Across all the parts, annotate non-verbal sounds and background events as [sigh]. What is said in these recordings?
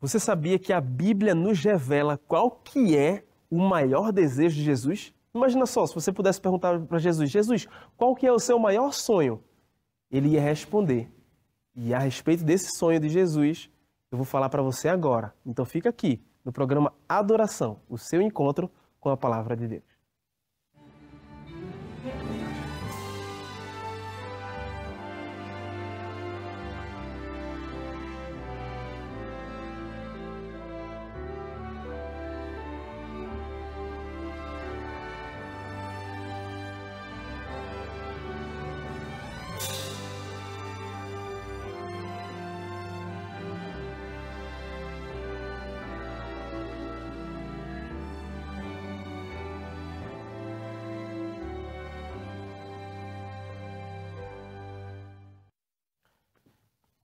Você sabia que a Bíblia nos revela qual que é o maior desejo de Jesus? Imagina só, se você pudesse perguntar para Jesus, Jesus, qual que é o seu maior sonho? Ele ia responder. E a respeito desse sonho de Jesus, eu vou falar para você agora. Então fica aqui no programa Adoração, o seu encontro com a palavra de Deus.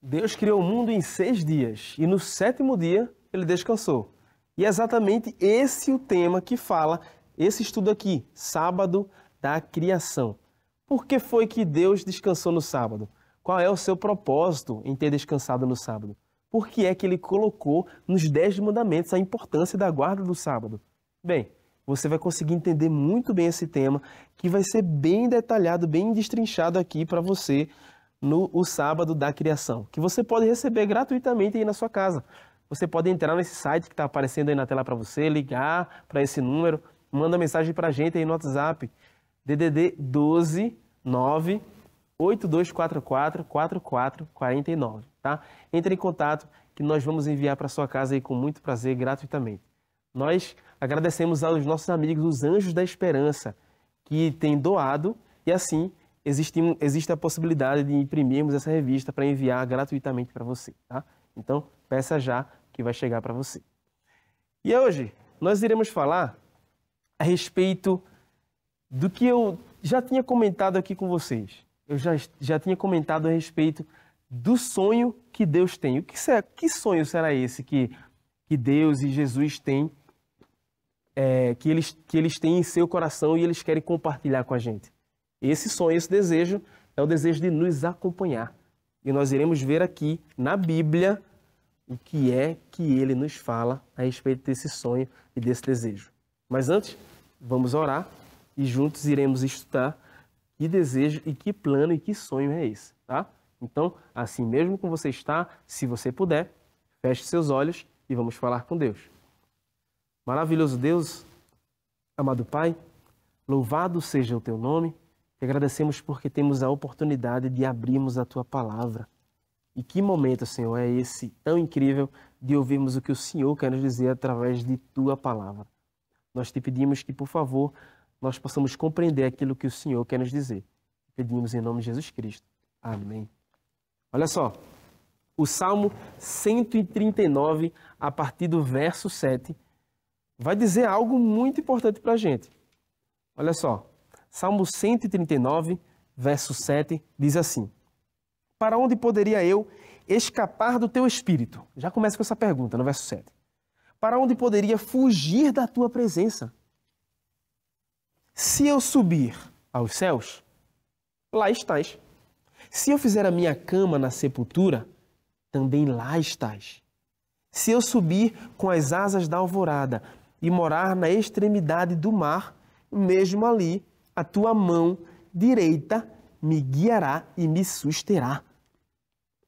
Deus criou o mundo em seis dias e no sétimo dia ele descansou. E é exatamente esse o tema que fala esse estudo aqui, Sábado da Criação. Por que foi que Deus descansou no sábado? Qual é o seu propósito em ter descansado no sábado? Por que é que ele colocou nos Dez Mandamentos a importância da guarda do sábado? Bem, você vai conseguir entender muito bem esse tema, que vai ser bem detalhado, bem destrinchado aqui para você no o sábado da criação, que você pode receber gratuitamente aí na sua casa. Você pode entrar nesse site que está aparecendo aí na tela para você, ligar para esse número, manda mensagem para a gente aí no WhatsApp, DDD 12 9 8244 4449, tá? Entre em contato que nós vamos enviar para sua casa aí com muito prazer, gratuitamente. Nós agradecemos aos nossos amigos, os Anjos da Esperança, que têm doado e assim existe, existe a possibilidade de imprimirmos essa revista para enviar gratuitamente para você, tá? Então, peça já que vai chegar para você. E hoje nós iremos falar a respeito do que eu já tinha comentado aqui com vocês. Eu já, já tinha comentado a respeito do sonho que Deus tem. O que, será, que sonho será esse que, que Deus e Jesus têm, é, que, eles, que eles têm em seu coração e eles querem compartilhar com a gente? Esse sonho, esse desejo, é o desejo de nos acompanhar. E nós iremos ver aqui na Bíblia o que é que ele nos fala a respeito desse sonho e desse desejo. Mas antes, vamos orar e juntos iremos estudar que desejo e que plano e que sonho é esse, tá? Então, assim mesmo como você está, se você puder, feche seus olhos e vamos falar com Deus. Maravilhoso Deus, amado Pai, louvado seja o teu nome te agradecemos porque temos a oportunidade de abrirmos a tua palavra. E que momento, Senhor, é esse tão incrível de ouvirmos o que o Senhor quer nos dizer através de tua palavra. Nós te pedimos que, por favor, nós possamos compreender aquilo que o Senhor quer nos dizer. Pedimos em nome de Jesus Cristo. Amém. Olha só, o Salmo 139, a partir do verso 7, vai dizer algo muito importante para a gente. Olha só, Salmo 139, verso 7, diz assim: Para onde poderia eu escapar do teu espírito? Já começa com essa pergunta no verso 7. Para onde poderia fugir da tua presença? Se eu subir aos céus, lá estás. Se eu fizer a minha cama na sepultura, também lá estás. Se eu subir com as asas da alvorada e morar na extremidade do mar, mesmo ali a tua mão direita me guiará e me susterá.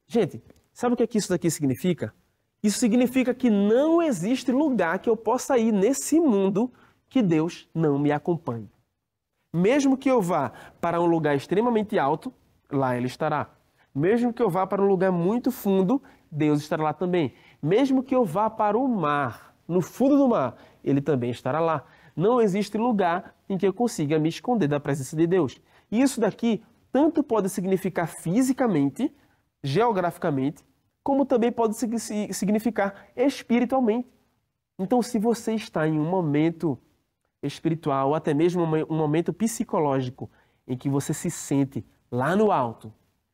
Gente, sabe o que, é que isso daqui significa? Isso significa que não existe lugar que eu possa ir nesse mundo que Deus não me acompanhe. Mesmo que eu vá para um lugar extremamente alto, lá Ele estará. Mesmo que eu vá para um lugar muito fundo, Deus estará lá também. Mesmo que eu vá para o mar, no fundo do mar, Ele também estará lá. Não existe lugar em que eu consiga me esconder da presença de Deus. E isso daqui tanto pode significar fisicamente, geograficamente, como também pode significar espiritualmente. Então, se você está em um momento espiritual, ou até mesmo um momento psicológico, em que você se sente lá no alto,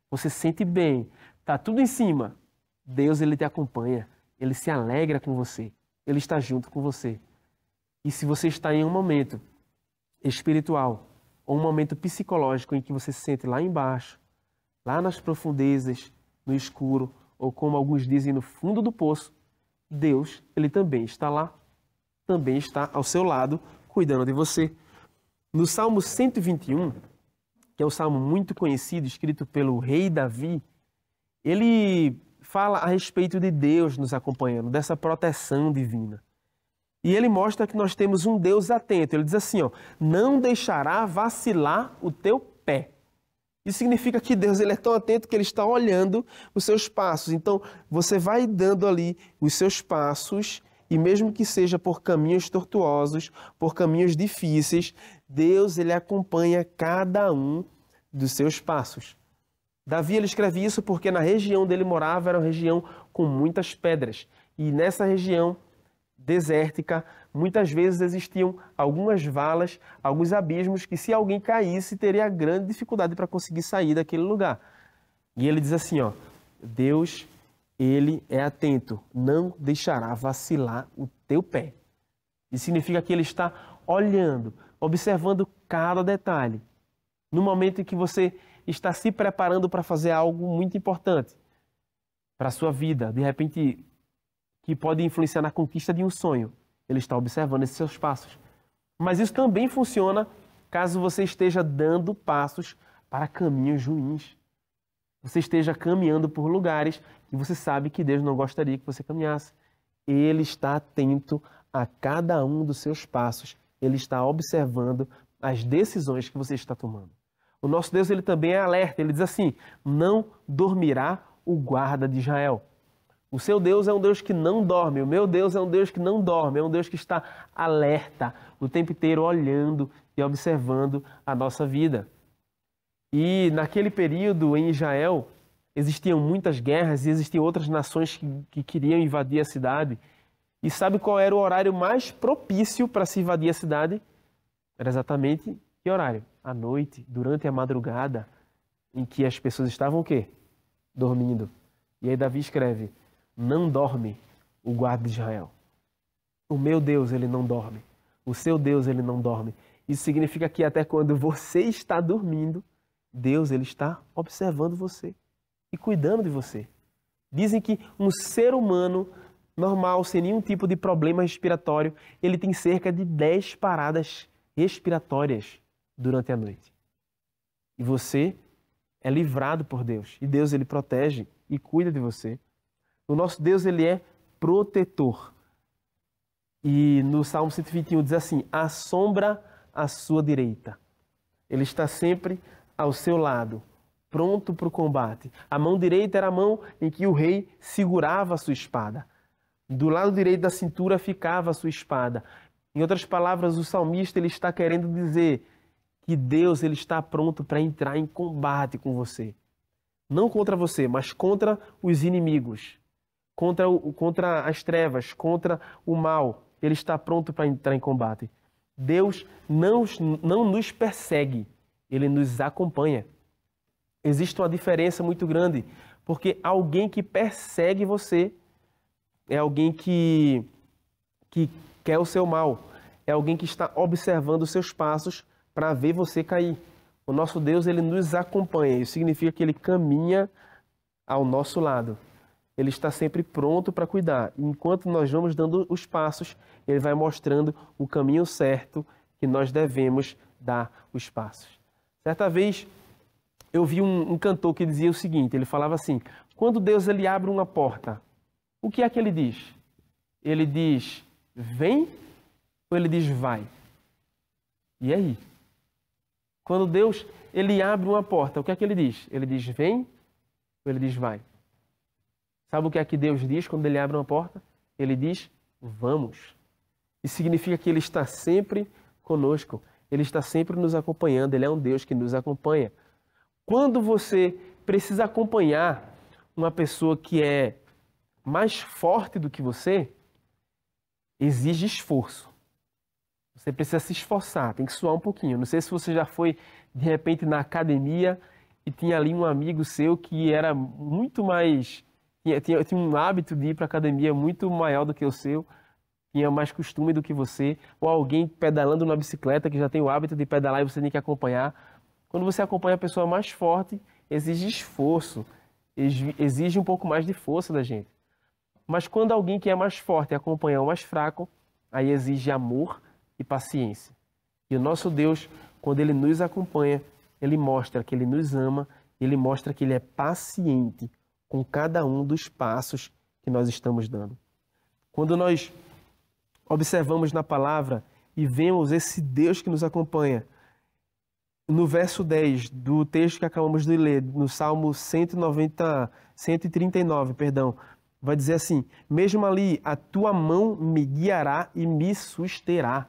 você se sente bem, tá tudo em cima, Deus ele te acompanha, ele se alegra com você, ele está junto com você. E se você está em um momento espiritual, ou um momento psicológico em que você se sente lá embaixo, lá nas profundezas, no escuro, ou como alguns dizem, no fundo do poço, Deus, ele também está lá, também está ao seu lado, cuidando de você. No Salmo 121, que é um salmo muito conhecido, escrito pelo rei Davi, ele fala a respeito de Deus nos acompanhando, dessa proteção divina. E ele mostra que nós temos um Deus atento. Ele diz assim, ó, não deixará vacilar o teu pé. Isso significa que Deus ele é tão atento que ele está olhando os seus passos. Então, você vai dando ali os seus passos e mesmo que seja por caminhos tortuosos, por caminhos difíceis, Deus ele acompanha cada um dos seus passos. Davi ele escreve isso porque na região dele morava era uma região com muitas pedras e nessa região desértica, muitas vezes existiam algumas valas, alguns abismos que se alguém caísse teria grande dificuldade para conseguir sair daquele lugar. E ele diz assim, ó, Deus, ele é atento, não deixará vacilar o teu pé. E significa que ele está olhando, observando cada detalhe. No momento em que você está se preparando para fazer algo muito importante para a sua vida, de repente que pode influenciar na conquista de um sonho. Ele está observando esses seus passos. Mas isso também funciona caso você esteja dando passos para caminhos ruins. Você esteja caminhando por lugares que você sabe que Deus não gostaria que você caminhasse. Ele está atento a cada um dos seus passos. Ele está observando as decisões que você está tomando. O nosso Deus ele também é alerta. Ele diz assim: Não dormirá o guarda de Israel. O seu Deus é um Deus que não dorme, o meu Deus é um Deus que não dorme, é um Deus que está alerta o tempo inteiro, olhando e observando a nossa vida. E naquele período em Israel existiam muitas guerras e existiam outras nações que, que queriam invadir a cidade. E sabe qual era o horário mais propício para se invadir a cidade? Era exatamente que horário? À noite, durante a madrugada, em que as pessoas estavam o quê? Dormindo. E aí Davi escreve: não dorme o guarda de Israel. O meu Deus, ele não dorme. O seu Deus, ele não dorme. Isso significa que até quando você está dormindo, Deus ele está observando você e cuidando de você. Dizem que um ser humano normal, sem nenhum tipo de problema respiratório, ele tem cerca de 10 paradas respiratórias durante a noite. E você é livrado por Deus, e Deus ele protege e cuida de você. O nosso Deus, ele é protetor. E no Salmo 121 diz assim: "A sombra à sua direita". Ele está sempre ao seu lado, pronto para o combate. A mão direita era a mão em que o rei segurava a sua espada. Do lado direito da cintura ficava a sua espada. Em outras palavras, o salmista ele está querendo dizer que Deus ele está pronto para entrar em combate com você. Não contra você, mas contra os inimigos contra, o, contra as trevas, contra o mal. Ele está pronto para entrar em combate. Deus não, não nos persegue, ele nos acompanha. Existe uma diferença muito grande, porque alguém que persegue você é alguém que, que quer o seu mal, é alguém que está observando os seus passos para ver você cair. O nosso Deus, ele nos acompanha, isso significa que ele caminha ao nosso lado ele está sempre pronto para cuidar. Enquanto nós vamos dando os passos, ele vai mostrando o caminho certo que nós devemos dar os passos. Certa vez eu vi um, um, cantor que dizia o seguinte, ele falava assim: "Quando Deus ele abre uma porta, o que é que ele diz? Ele diz: vem ou ele diz vai?" E aí? Quando Deus ele abre uma porta, o que é que ele diz? Ele diz vem ou ele diz vai? Sabe o que é que Deus diz quando ele abre uma porta? Ele diz: Vamos. Isso significa que ele está sempre conosco, ele está sempre nos acompanhando, ele é um Deus que nos acompanha. Quando você precisa acompanhar uma pessoa que é mais forte do que você, exige esforço. Você precisa se esforçar, tem que suar um pouquinho. Não sei se você já foi de repente na academia e tinha ali um amigo seu que era muito mais tinha, tinha, tinha um hábito de ir para academia muito maior do que o seu, tinha mais costume do que você, ou alguém pedalando na bicicleta que já tem o hábito de pedalar e você tem que acompanhar. Quando você acompanha a pessoa mais forte, exige esforço, exige um pouco mais de força da gente. Mas quando alguém que é mais forte acompanha o mais fraco, aí exige amor e paciência. E o nosso Deus, quando ele nos acompanha, ele mostra que ele nos ama, ele mostra que ele é paciente com cada um dos passos que nós estamos dando. Quando nós observamos na palavra e vemos esse Deus que nos acompanha, no verso 10 do texto que acabamos de ler, no Salmo 190, 139, perdão, vai dizer assim: Mesmo ali, a tua mão me guiará e me susterá.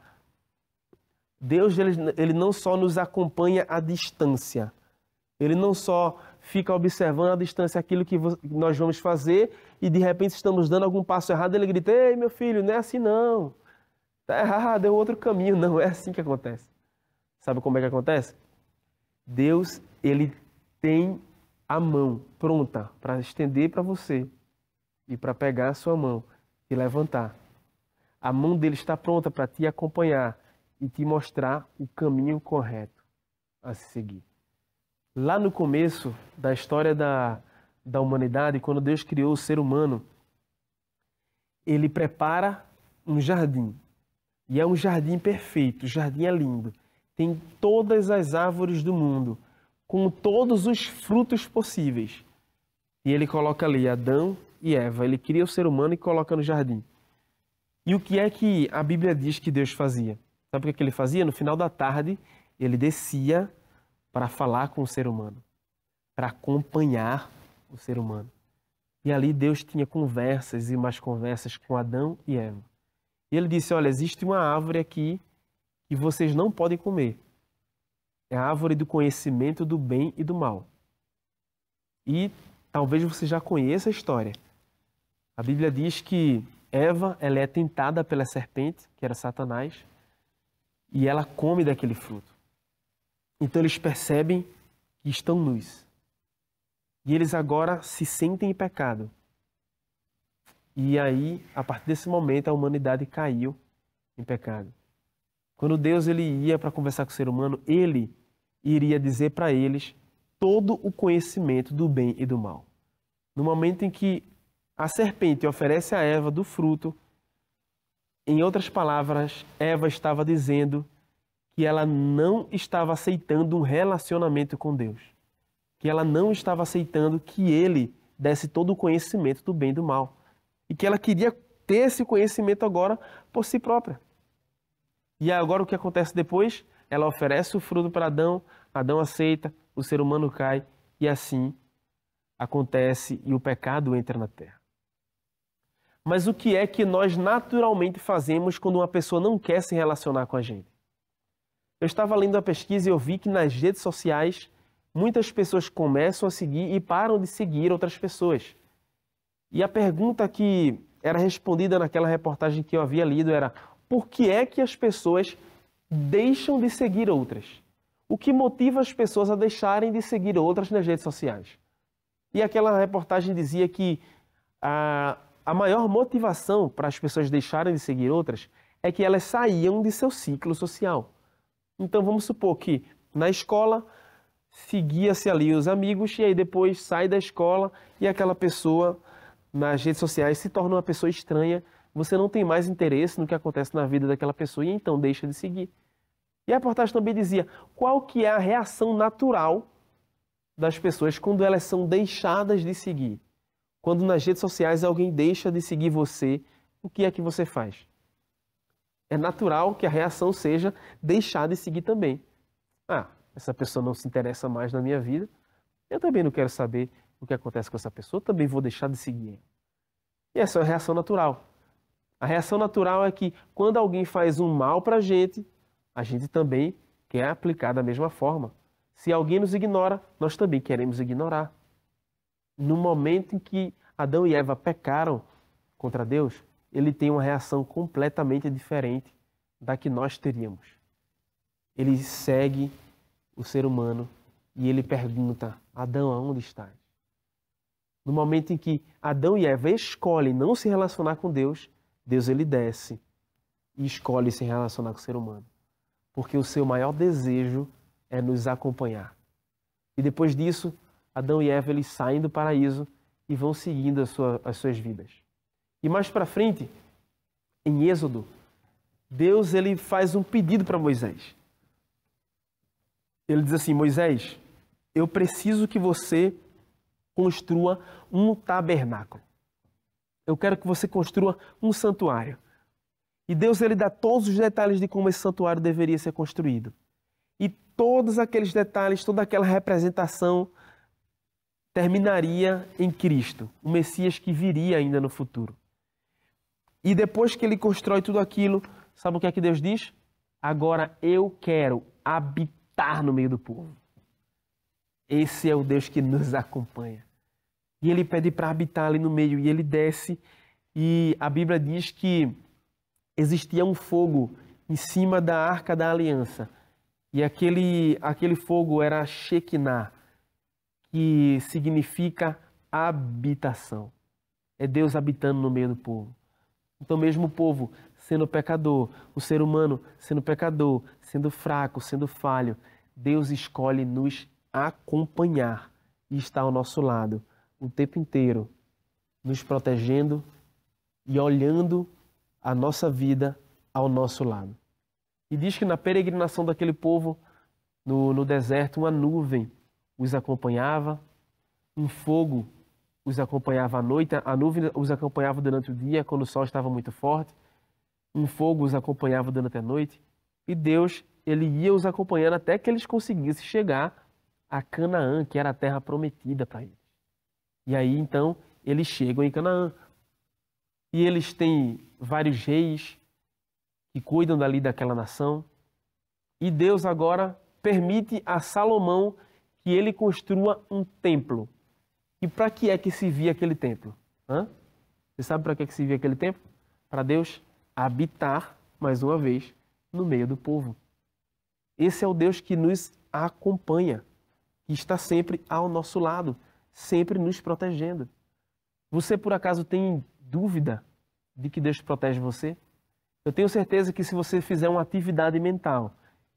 Deus ele, ele não só nos acompanha à distância, ele não só fica observando à distância aquilo que nós vamos fazer e de repente estamos dando algum passo errado, ele grita: Ei, meu filho, não é assim não. Está errado, é outro caminho. [laughs] Não, é assim que acontece. Sabe como é que acontece? Deus, ele tem a mão pronta para estender para você e para pegar a sua mão e levantar. A mão dele está pronta para te acompanhar e te mostrar o caminho correto a seguir. Lá no começo da história da, da humanidade, quando Deus criou o ser humano, ele prepara um jardim. E é um jardim perfeito, o jardim é lindo. Tem todas as árvores do mundo, com todos os frutos possíveis. E ele coloca ali Adão e Eva. Ele cria o ser humano e coloca no jardim. E o que é que a Bíblia diz que Deus fazia? Sabe o que, é que ele fazia? No final da tarde, ele descia para falar com o ser humano, para acompanhar o ser humano. E ali Deus tinha conversas e mais conversas com Adão e Eva. E ele disse: Olha, existe uma árvore aqui que vocês não podem comer. É a árvore do conhecimento do bem e do mal. E talvez você já conheça a história. A Bíblia diz que Eva ela é tentada pela serpente, que era Satanás, e ela come daquele fruto. Então eles percebem que estão nus. E eles agora se sentem em pecado. E aí, a partir desse momento, a humanidade caiu em pecado. Quando Deus ele ia para conversar com o ser humano, ele iria dizer para eles todo o conhecimento do bem e do mal. No momento em que a serpente oferece a Eva do fruto, em outras palavras, Eva estava dizendo que ela não estava aceitando um relacionamento com Deus. Que ela não estava aceitando que ele desse todo o conhecimento do bem e do mal. E que ela queria ter esse conhecimento agora por si própria. E agora o que acontece depois? Ela oferece o fruto para Adão, Adão aceita, o ser humano cai e assim acontece e o pecado entra na terra. Mas o que é que nós naturalmente fazemos quando uma pessoa não quer se relacionar com a gente? Eu estava lendo a pesquisa e eu vi que nas redes sociais muitas pessoas começam a seguir e param de seguir outras pessoas. E a pergunta que era respondida naquela reportagem que eu havia lido era: por que é que as pessoas deixam de seguir outras? O que motiva as pessoas a deixarem de seguir outras nas redes sociais? E aquela reportagem dizia que a, a maior motivação para as pessoas deixarem de seguir outras é que elas saíam de seu ciclo social. Então vamos supor que na escola seguia-se ali os amigos e aí depois sai da escola e aquela pessoa nas redes sociais se torna uma pessoa estranha. Você não tem mais interesse no que acontece na vida daquela pessoa e então deixa de seguir. E a reportagem também dizia qual que é a reação natural das pessoas quando elas são deixadas de seguir. Quando nas redes sociais alguém deixa de seguir você, o que é que você faz? é natural que a reação seja deixar de seguir também. Ah, essa pessoa não se interessa mais na minha vida, eu também não quero saber o que acontece com essa pessoa, também vou deixar de seguir E essa é a reação natural. A reação natural é que quando alguém faz um mal para a gente, a gente também quer aplicar da mesma forma. Se alguém nos ignora, nós também queremos ignorar. No momento em que Adão e Eva pecaram contra Deus, ele tem uma reação completamente diferente da que nós teríamos. Ele segue o ser humano e ele pergunta: Adão, aonde estás? No momento em que Adão e Eva escolhem não se relacionar com Deus, Deus ele desce e escolhe se relacionar com o ser humano, porque o seu maior desejo é nos acompanhar. E depois disso, Adão e Eva eles saem do paraíso e vão seguindo as suas vidas. E mais para frente, em Êxodo, Deus ele faz um pedido para Moisés. Ele diz assim: Moisés, eu preciso que você construa um tabernáculo. Eu quero que você construa um santuário. E Deus ele dá todos os detalhes de como esse santuário deveria ser construído. E todos aqueles detalhes, toda aquela representação terminaria em Cristo, o Messias que viria ainda no futuro. E depois que ele constrói tudo aquilo, sabe o que é que Deus diz? Agora eu quero habitar no meio do povo. Esse é o Deus que nos acompanha. E ele pede para habitar ali no meio, e ele desce, e a Bíblia diz que existia um fogo em cima da arca da aliança. E aquele, aquele fogo era Shekinah, que significa habitação. É Deus habitando no meio do povo. Então, mesmo o povo sendo pecador, o ser humano sendo pecador, sendo fraco, sendo falho, Deus escolhe nos acompanhar e estar ao nosso lado o tempo inteiro, nos protegendo e olhando a nossa vida ao nosso lado. E diz que na peregrinação daquele povo no, no deserto, uma nuvem os acompanhava, um fogo os acompanhava à noite, a nuvem os acompanhava durante o dia, quando o sol estava muito forte, um fogo os acompanhava durante a noite, e Deus ele ia os acompanhando até que eles conseguissem chegar a Canaã, que era a terra prometida para eles. E aí então eles chegam em Canaã. E eles têm vários reis que cuidam dali daquela nação. E Deus agora permite a Salomão que ele construa um templo e para que é que se via aquele templo? Hã? Você sabe para que é que se via aquele templo? Para Deus habitar, mais uma vez, no meio do povo. Esse é o Deus que nos acompanha, que está sempre ao nosso lado, sempre nos protegendo. Você, por acaso, tem dúvida de que Deus protege você? Eu tenho certeza que se você fizer uma atividade mental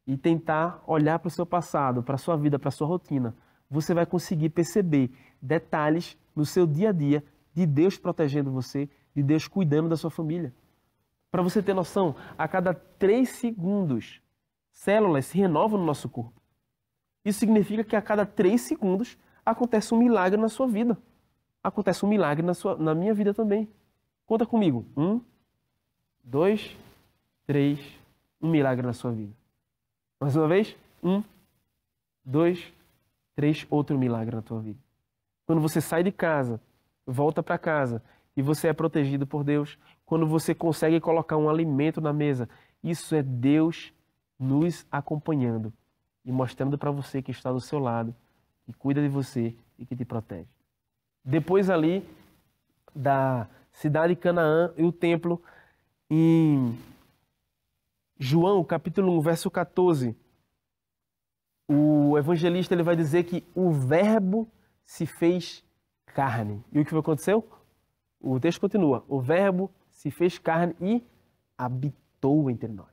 e tentar olhar para o seu passado, para a sua vida, para a sua rotina, você vai conseguir perceber detalhes no seu dia a dia de Deus protegendo você, de Deus cuidando da sua família. Para você ter noção, a cada 3 segundos, células se renovam no nosso corpo. Isso significa que a cada 3 segundos acontece um milagre na sua vida. Acontece um milagre na, sua, na minha vida também. Conta comigo. Um, dois, três, um milagre na sua vida. Mais uma vez. Um, dois, três três, outro milagre na tua vida. Quando você sai de casa, volta para casa e você é protegido por Deus, quando você consegue colocar um alimento na mesa, isso é Deus nos acompanhando e mostrando para você que está do seu lado, que cuida de você e que te protege. Depois ali da cidade de Canaã e o templo em João, capítulo 1, verso 14, o evangelista ele vai dizer que o verbo se fez carne. E o que aconteceu? O texto continua: o verbo se fez carne e habitou entre nós.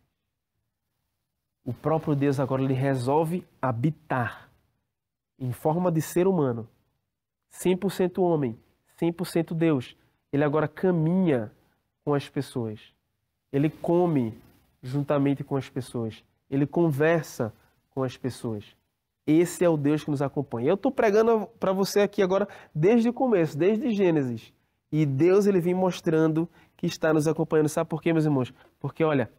O próprio Deus agora ele resolve habitar em forma de ser humano, 100% homem, 100% Deus. Ele agora caminha com as pessoas. Ele come juntamente com as pessoas. Ele conversa com as pessoas. Esse é o Deus que nos acompanha. Eu estou pregando para você aqui agora desde o começo, desde Gênesis. E Deus ele vem mostrando que está nos acompanhando. Sabe por quê, meus irmãos? Porque olha,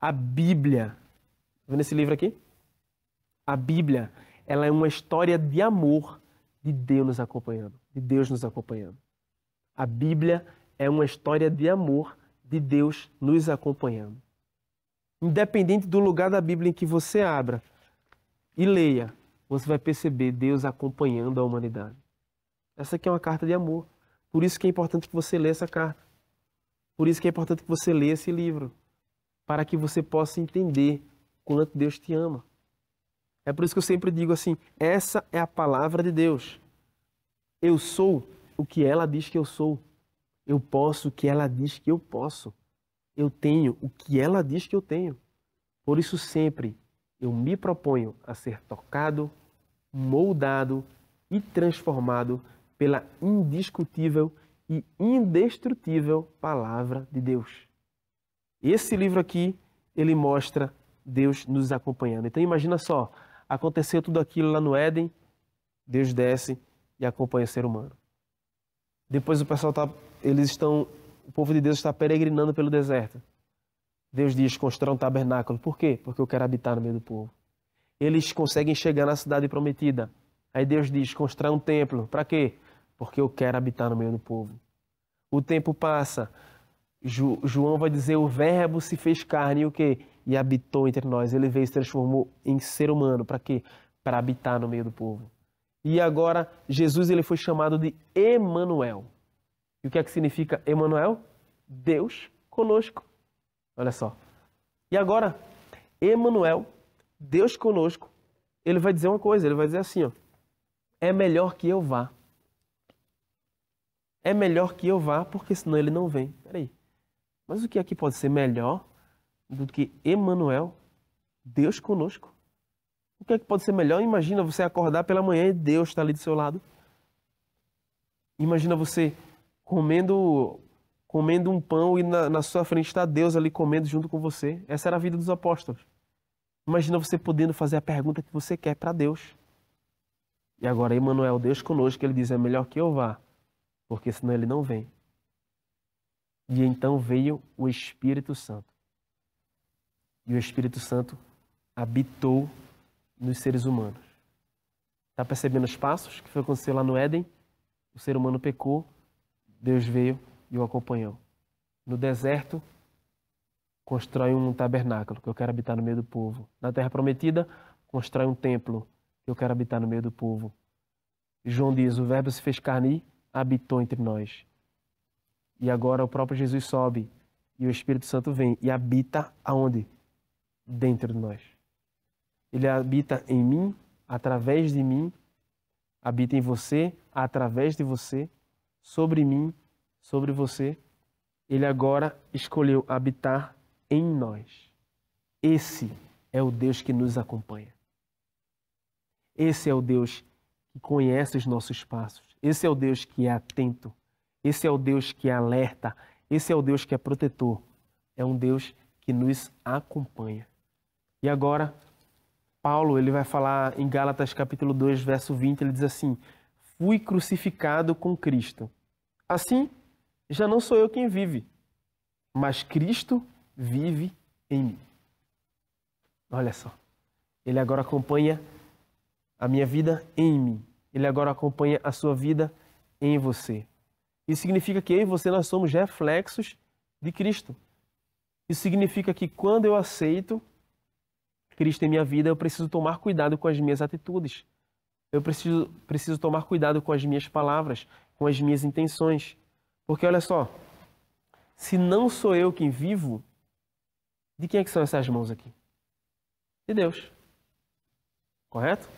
a Bíblia, tá vendo esse livro aqui? A Bíblia, ela é uma história de amor de Deus nos acompanhando, de Deus nos acompanhando. A Bíblia é uma história de amor de Deus nos acompanhando. Independente do lugar da Bíblia em que você abra, e leia, você vai perceber Deus acompanhando a humanidade. Essa aqui é uma carta de amor. Por isso que é importante que você leia essa carta. Por isso que é importante que você leia esse livro, para que você possa entender quanto Deus te ama. É por isso que eu sempre digo assim: essa é a palavra de Deus. Eu sou o que ela diz que eu sou. Eu posso o que ela diz que eu posso. Eu tenho o que ela diz que eu tenho. Por isso, sempre eu me proponho a ser tocado, moldado e transformado pela indiscutível e indestrutível palavra de Deus. Esse livro aqui, ele mostra Deus nos acompanhando. Então imagina só, aconteceu tudo aquilo lá no Éden, Deus desce e acompanha o ser humano. Depois o pessoal tá, eles estão, o povo de Deus está peregrinando pelo deserto. Deus diz: construir um tabernáculo. Por quê? Porque eu quero habitar no meio do povo. Eles conseguem chegar na cidade prometida. Aí Deus diz: construir um templo. Para quê? Porque eu quero habitar no meio do povo. O tempo passa. Jo João vai dizer: o Verbo se fez carne e o quê? E habitou entre nós. Ele veio e se transformou em ser humano. Para quê? Para habitar no meio do povo. E agora Jesus ele foi chamado de Emanuel. E o que é que significa Emanuel? Deus conosco. Olha só. E agora, Emmanuel, Deus conosco, ele vai dizer uma coisa, ele vai dizer assim, ó, é melhor que eu vá. É melhor que eu vá, porque senão ele não vem. Peraí. Mas o que aqui pode ser melhor do que Emmanuel, Deus conosco? O que é que pode ser melhor? Imagina você acordar pela manhã e Deus está ali do seu lado. Imagina você comendo comendo um pão e na, na sua frente está Deus ali comendo junto com você. Essa era a vida dos apóstolos. Imagina você podendo fazer a pergunta que você quer para Deus. E agora Emmanuel, Deus conosco, ele diz, é melhor que eu vá, porque senão ele não vem. E então veio o Espírito Santo. E o Espírito Santo habitou nos seres humanos. Está percebendo os passos que foi acontecer lá no Éden? O ser humano pecou, Deus veio e o acompanhou. No deserto, constrói um tabernáculo, que eu quero habitar no meio do povo. Na terra prometida, constrói um templo, que eu quero habitar no meio do povo. João diz: O Verbo se fez carne habitou entre nós. E agora o próprio Jesus sobe e o Espírito Santo vem e habita aonde? Dentro de nós. Ele habita em mim, através de mim, habita em você, através de você, sobre mim sobre você, ele agora escolheu habitar em nós. Esse é o Deus que nos acompanha. Esse é o Deus que conhece os nossos passos. Esse é o Deus que é atento. Esse é o Deus que é alerta. Esse é o Deus que é protetor. É um Deus que nos acompanha. E agora, Paulo, ele vai falar em Gálatas capítulo 2, verso 20, ele diz assim: Fui crucificado com Cristo. Assim, já não sou eu quem vive, mas Cristo vive em mim. Olha só. Ele agora acompanha a minha vida em mim. Ele agora acompanha a sua vida em você. Isso significa que eu e você nós somos reflexos de Cristo. Isso significa que quando eu aceito Cristo em minha vida, eu preciso tomar cuidado com as minhas atitudes. Eu preciso, preciso tomar cuidado com as minhas palavras, com as minhas intenções. Porque olha só, se não sou eu quem vivo, de quem é que são essas mãos aqui? De Deus. Correto?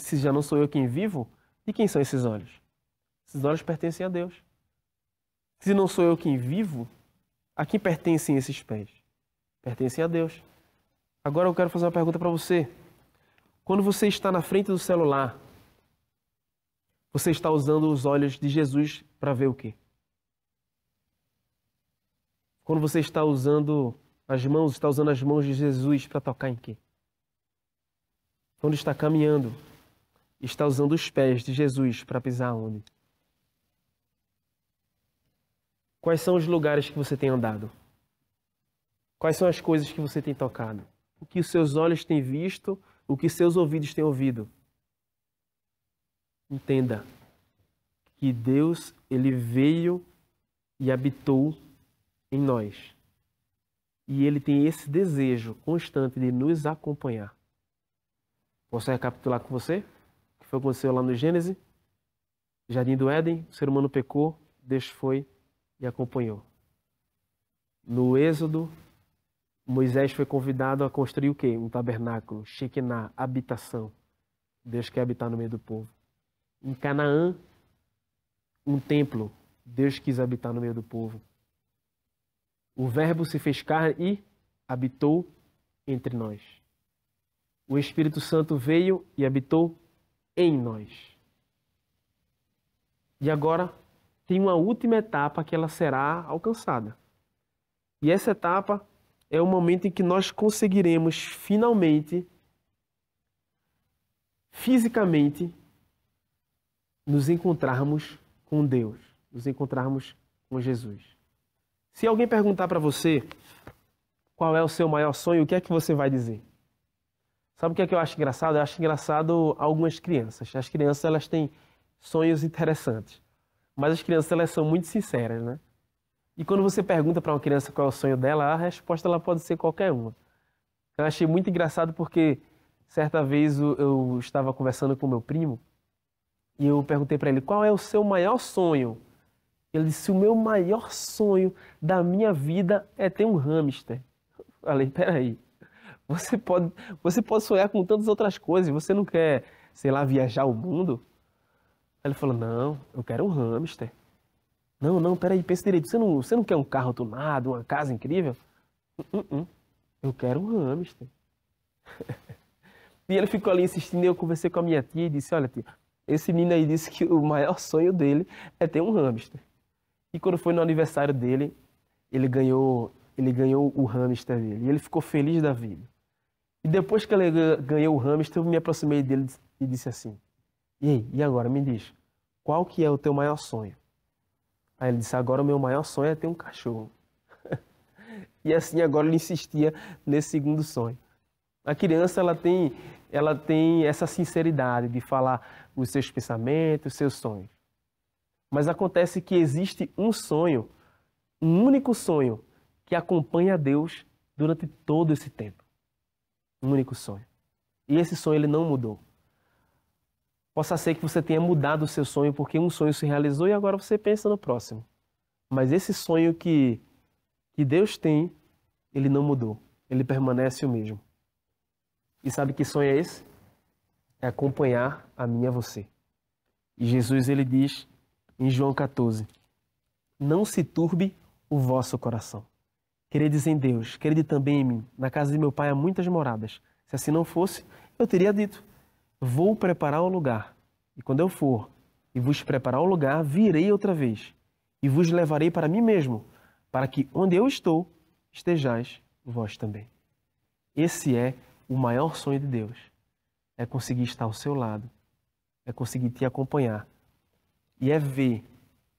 Se já não sou eu quem vivo, de quem são esses olhos? Esses olhos pertencem a Deus. Se não sou eu quem vivo, a quem pertencem esses pés? Pertencem a Deus. Agora eu quero fazer uma pergunta para você. Quando você está na frente do celular, você está usando os olhos de Jesus para ver o quê? Quando você está usando as mãos, está usando as mãos de Jesus para tocar em quê? Quando está caminhando, está usando os pés de Jesus para pisar onde? Quais são os lugares que você tem andado? Quais são as coisas que você tem tocado? O que os seus olhos têm visto? O que seus ouvidos têm ouvido? Entenda que Deus, ele veio e habitou em nós. E ele tem esse desejo constante de nos acompanhar. Posso recapitular com você? O que foi aconteceu lá no Gênesis? Jardim do Éden, o ser humano pecou, Deus foi e acompanhou. No Êxodo, Moisés foi convidado a construir o quê? Um tabernáculo, Shekinah, habitação. Deus quer habitar no meio do povo. Em Canaã, um templo, Deus quis habitar no meio do povo. O Verbo se fez carne e habitou entre nós. O Espírito Santo veio e habitou em nós. E agora tem uma última etapa que ela será alcançada. E essa etapa é o momento em que nós conseguiremos finalmente, fisicamente, nos encontrarmos com Deus, nos encontrarmos com Jesus. Se alguém perguntar para você qual é o seu maior sonho, o que é que você vai dizer? Sabe o que é que eu acho engraçado? Eu acho engraçado algumas crianças. As crianças elas têm sonhos interessantes, mas as crianças elas são muito sinceras, né? E quando você pergunta para uma criança qual é o sonho dela, a resposta ela pode ser qualquer uma. Eu achei muito engraçado porque certa vez eu estava conversando com meu primo e eu perguntei para ele qual é o seu maior sonho. Ele disse: O meu maior sonho da minha vida é ter um hamster. Eu falei: Peraí, você pode, você pode sonhar com tantas outras coisas, você não quer, sei lá, viajar o mundo? Ele falou: Não, eu quero um hamster. Não, não, peraí, pensa direito. Você não, você não quer um carro tunado, uma casa incrível? Uh, uh -uh. Eu quero um hamster. [laughs] e ele ficou ali insistindo e eu conversei com a minha tia e disse: Olha, tia, esse menino aí disse que o maior sonho dele é ter um hamster. E quando foi no aniversário dele, ele ganhou, ele ganhou o hamster dele. E ele ficou feliz da vida. E depois que ele ganhou o hamster, eu me aproximei dele e disse assim: E aí, e agora me diz, qual que é o teu maior sonho? Aí ele disse: Agora o meu maior sonho é ter um cachorro. [laughs] e assim agora ele insistia nesse segundo sonho. A criança ela tem, ela tem essa sinceridade de falar os seus pensamentos, os seus sonhos. Mas acontece que existe um sonho, um único sonho, que acompanha Deus durante todo esse tempo. Um único sonho. E esse sonho ele não mudou. Possa ser que você tenha mudado o seu sonho porque um sonho se realizou e agora você pensa no próximo. Mas esse sonho que, que Deus tem, ele não mudou. Ele permanece o mesmo. E sabe que sonho é esse? É acompanhar a mim e a você. E Jesus ele diz em João 14. Não se turbe o vosso coração. Credes em Deus, crede também em mim. Na casa de meu pai há muitas moradas. Se assim não fosse, eu teria dito: Vou preparar o um lugar. E quando eu for e vos preparar o um lugar, virei outra vez e vos levarei para mim mesmo, para que onde eu estou estejais vós também. Esse é o maior sonho de Deus. É conseguir estar ao seu lado, é conseguir te acompanhar e é ver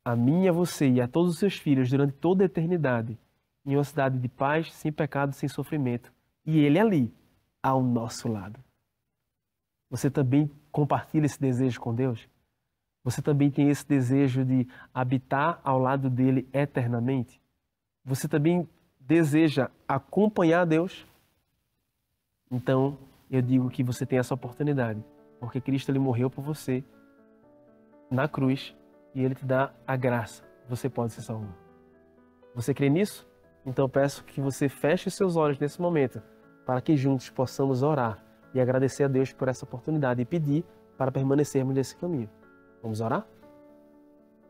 a mim a você e a todos os seus filhos durante toda a eternidade em uma cidade de paz, sem pecado, sem sofrimento, e Ele ali, ao nosso lado. Você também compartilha esse desejo com Deus? Você também tem esse desejo de habitar ao lado dele eternamente? Você também deseja acompanhar Deus? Então, eu digo que você tem essa oportunidade, porque Cristo ele morreu por você na cruz e ele te dá a graça. Você pode ser salvo Você crê nisso? Então peço que você feche seus olhos nesse momento, para que juntos possamos orar e agradecer a Deus por essa oportunidade e pedir para permanecermos nesse caminho. Vamos orar?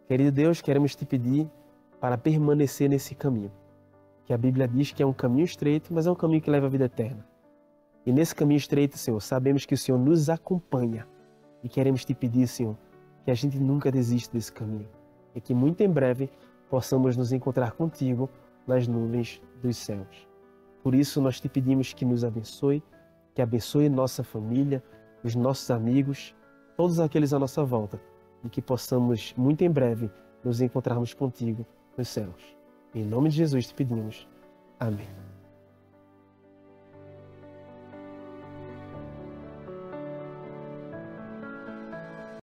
Querido Deus, queremos te pedir para permanecer nesse caminho, que a Bíblia diz que é um caminho estreito, mas é um caminho que leva à vida eterna. E nesse caminho estreito, Senhor, sabemos que o Senhor nos acompanha e queremos te pedir, Senhor, que a gente nunca desista desse caminho e que muito em breve possamos nos encontrar contigo nas nuvens dos céus. Por isso, nós te pedimos que nos abençoe, que abençoe nossa família, os nossos amigos, todos aqueles à nossa volta e que possamos muito em breve nos encontrarmos contigo nos céus. Em nome de Jesus te pedimos. Amém.